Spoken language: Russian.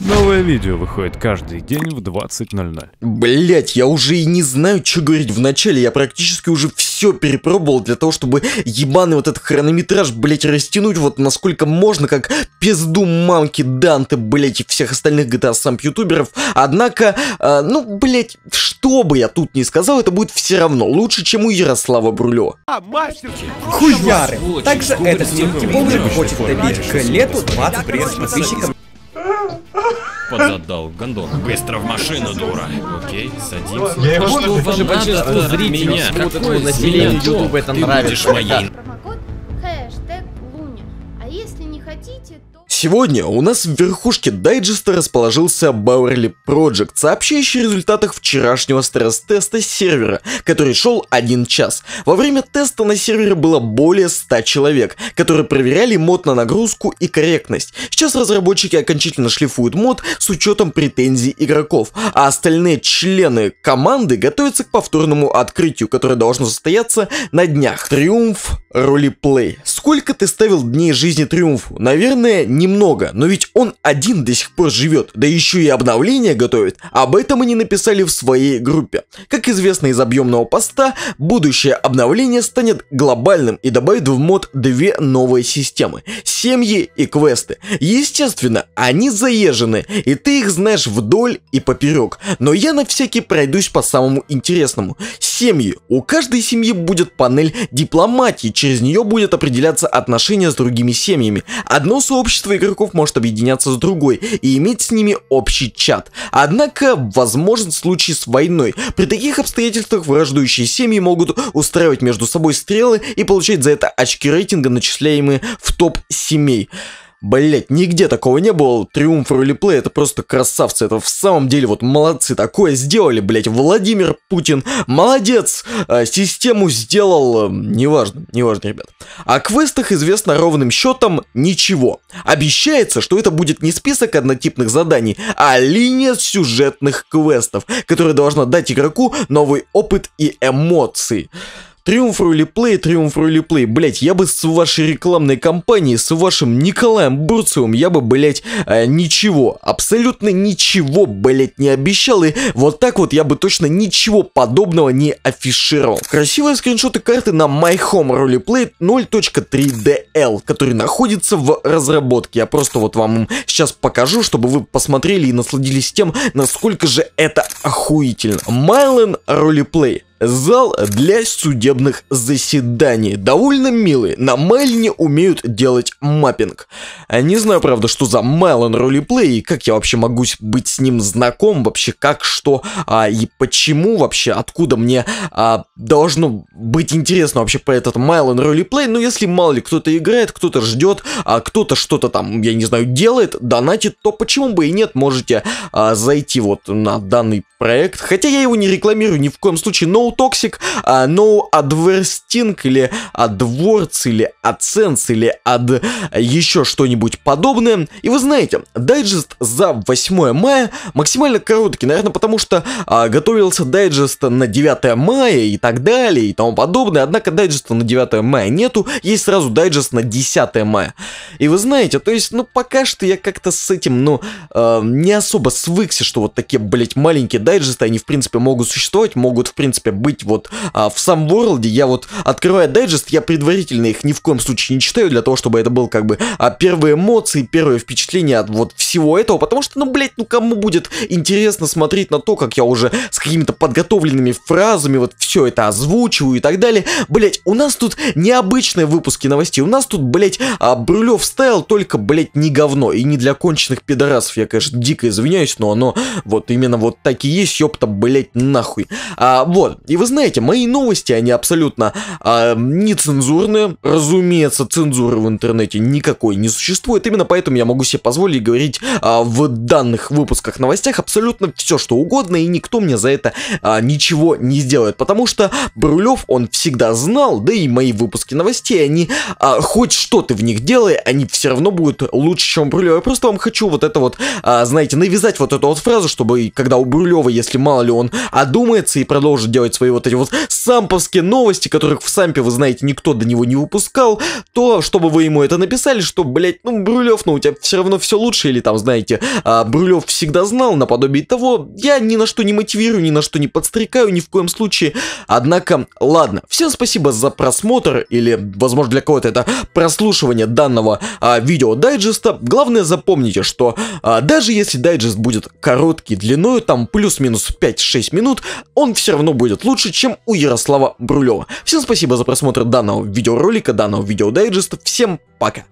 Новое видео выходит каждый день в 20.00. Блять, я уже и не знаю, что говорить в начале. Я практически уже все перепробовал для того, чтобы ебаный вот этот хронометраж, блять, растянуть вот насколько можно, как пизду мамки Данте, блять, и всех остальных GTA Samp ютуберов. Однако, э, ну, блять, что бы я тут ни сказал, это будет все равно лучше, чем у Ярослава Брулё. А, Хуяры! Также этот мультиволжик хочет добить к лету 20 подписчиков. Подзадал гондон. Быстро в машину, дура. Окей, садимся. Я его что вам надо от меня? Какое население Ютуба это нравится? Ты будешь моей если не хотите, то... Сегодня у нас в верхушке дайджеста расположился Bowerly Project, сообщающий о результатах вчерашнего стресс-теста сервера, который шел один час. Во время теста на сервере было более 100 человек, которые проверяли мод на нагрузку и корректность. Сейчас разработчики окончательно шлифуют мод с учетом претензий игроков, а остальные члены команды готовятся к повторному открытию, которое должно состояться на днях. Триумф ролеплей. Сколько ты ставил дней жизни жизни Триумфу? Наверное, немного, но ведь он один до сих пор живет, да еще и обновление готовит. Об этом они написали в своей группе. Как известно из объемного поста, будущее обновление станет глобальным и добавит в мод две новые системы – семьи и квесты. Естественно, они заезжены, и ты их знаешь вдоль и поперек, но я на всякий пройдусь по самому интересному. Семьи. У каждой семьи будет панель дипломатии, через нее будет определяться отношения с другими семьями семьями. Одно сообщество игроков может объединяться с другой и иметь с ними общий чат. Однако, возможен случай с войной. При таких обстоятельствах враждующие семьи могут устраивать между собой стрелы и получать за это очки рейтинга, начисляемые в топ семей. Блять, нигде такого не было. Триумф ролеплей это просто красавцы. Это в самом деле вот молодцы. Такое сделали, блять. Владимир Путин, молодец. А, систему сделал... Эм, неважно, неважно, ребят. О квестах известно ровным счетом ничего. Обещается, что это будет не список однотипных заданий, а линия сюжетных квестов, которая должна дать игроку новый опыт и эмоции. Триумф ролеплей, триумф ролеплей. Блять, я бы с вашей рекламной кампанией, с вашим Николаем Бурцевым, я бы, блять, э, ничего, абсолютно ничего, блять, не обещал. И вот так вот я бы точно ничего подобного не афишировал. Красивые скриншоты карты на MyHome Roleplay 0.3DL, который находится в разработке. Я просто вот вам сейчас покажу, чтобы вы посмотрели и насладились тем, насколько же это охуительно. Майлен Roleplay. Зал для судебных заседаний. Довольно милый. На Майлине умеют делать маппинг. Не знаю, правда, что за Майлон ролеплей, и как я вообще могу быть с ним знаком, вообще как, что, а, и почему вообще, откуда мне а, должно быть интересно вообще про этот Майлон ролеплей. Но ну, если мало ли кто-то играет, кто-то ждет, а кто-то что-то там, я не знаю, делает, донатит, то почему бы и нет, можете а, зайти вот на данный проект, хотя я его не рекламирую ни в коем случае, No Toxic, uh, No Adversting или AdWords или AdSense или ad еще что-нибудь подобное. И вы знаете, дайджест за 8 мая максимально короткий, наверное, потому что uh, готовился дайджест на 9 мая и так далее и тому подобное, однако дайджеста на 9 мая нету, есть сразу дайджест на 10 мая. И вы знаете, то есть, ну, пока что я как-то с этим, ну, uh, не особо свыкся, что вот такие, блять, маленькие дайджесты, они, в принципе, могут существовать, могут, в принципе, быть вот а, в сам ворлде. Я вот, открывая дайджест, я предварительно их ни в коем случае не читаю, для того, чтобы это был, как бы, а, первые эмоции, первые впечатления от вот всего этого, потому что, ну, блядь, ну, кому будет интересно смотреть на то, как я уже с какими-то подготовленными фразами вот все это озвучиваю и так далее. Блять, у нас тут необычные выпуски новостей, у нас тут, блять, а, Брюлев стайл только, блять, не говно и не для конченых пидорасов. Я, конечно, дико извиняюсь, но оно вот именно вот такие есть, ёпта, блять, нахуй. А, вот, и вы знаете, мои новости, они абсолютно а, нецензурные. Разумеется, цензуры в интернете никакой не существует, именно поэтому я могу себе позволить говорить а, в данных выпусках новостях абсолютно все, что угодно, и никто мне за это а, ничего не сделает, потому что Брулев, он всегда знал, да и мои выпуски новостей, они, а, хоть что ты в них делай, они все равно будут лучше, чем Брулев. Я просто вам хочу вот это вот, а, знаете, навязать вот эту вот фразу, чтобы когда у Брулева новый, если мало ли он одумается и продолжит делать свои вот эти вот самповские новости, которых в сампе, вы знаете, никто до него не выпускал, то, чтобы вы ему это написали, что, блять, ну, Брюлев, ну, у тебя все равно все лучше, или там, знаете, а, Брюлев всегда знал, наподобие того, я ни на что не мотивирую, ни на что не подстрекаю, ни в коем случае. Однако, ладно, всем спасибо за просмотр, или, возможно, для кого-то это прослушивание данного а, видео дайджеста. Главное, запомните, что а, даже если дайджест будет короткий длиною, там, плюс плюс-минус 5-6 минут, он все равно будет лучше, чем у Ярослава Брулева. Всем спасибо за просмотр данного видеоролика, данного видеодайджеста, всем пока!